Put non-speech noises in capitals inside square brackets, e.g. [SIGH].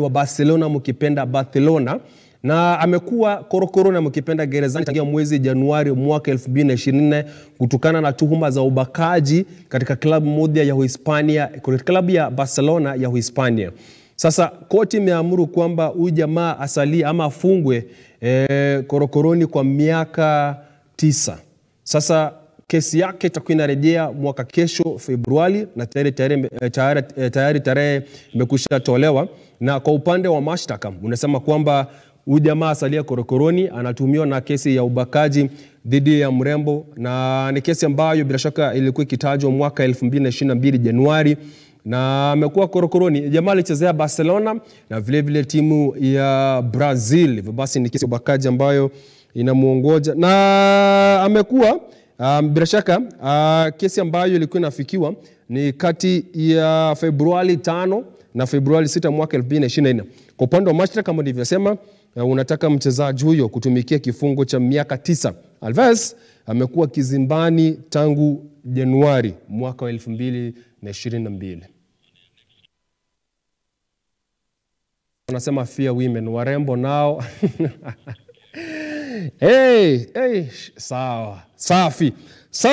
wa Barcelona mkipenda Barcelona na amekuwa korokoro na mkipenda gerezani tangia mwezi Januari mwaka 2024 kutokana na tuhuma za ubakaji katika klabu moja ya Uhispania, klabu ya Barcelona ya Uhispania. Sasa koti imeamuru kwamba huyu jamaa asalie ama afungwe e, korokoroni kwa miaka tisa. Sasa kesi yake itakuwa inarejea mwaka kesho Februari, na tayari tayari eh, eh, tayari tarehe imekushatolewa. Na kwa upande wa mashtaka unasema kwamba huyu jamaa asalia korokoroni, anatumiwa na kesi ya ubakaji dhidi ya mrembo, na ni kesi ambayo bila shaka ilikuwa ikitajwa mwaka 2022 Januari na amekuwa korokoroni. Jamaa alichezea Barcelona na vilevile vile timu ya Brazil, hivyo basi ni kesi ya ubakaji ambayo inamwongoja na amekuwa Um, bila shaka uh, kesi ambayo ilikuwa inafikiwa ni kati ya Februari 5 na Februari 6 mwaka 2024. Kwa upande wa mashtaka kama nilivyosema, uh, unataka mchezaji huyo kutumikia kifungo cha miaka tisa. Alves amekuwa kizimbani tangu Januari mwaka wa 2022. Wanasema fear women, warembo nao [LAUGHS] Ei, ei, sal, saf, sal.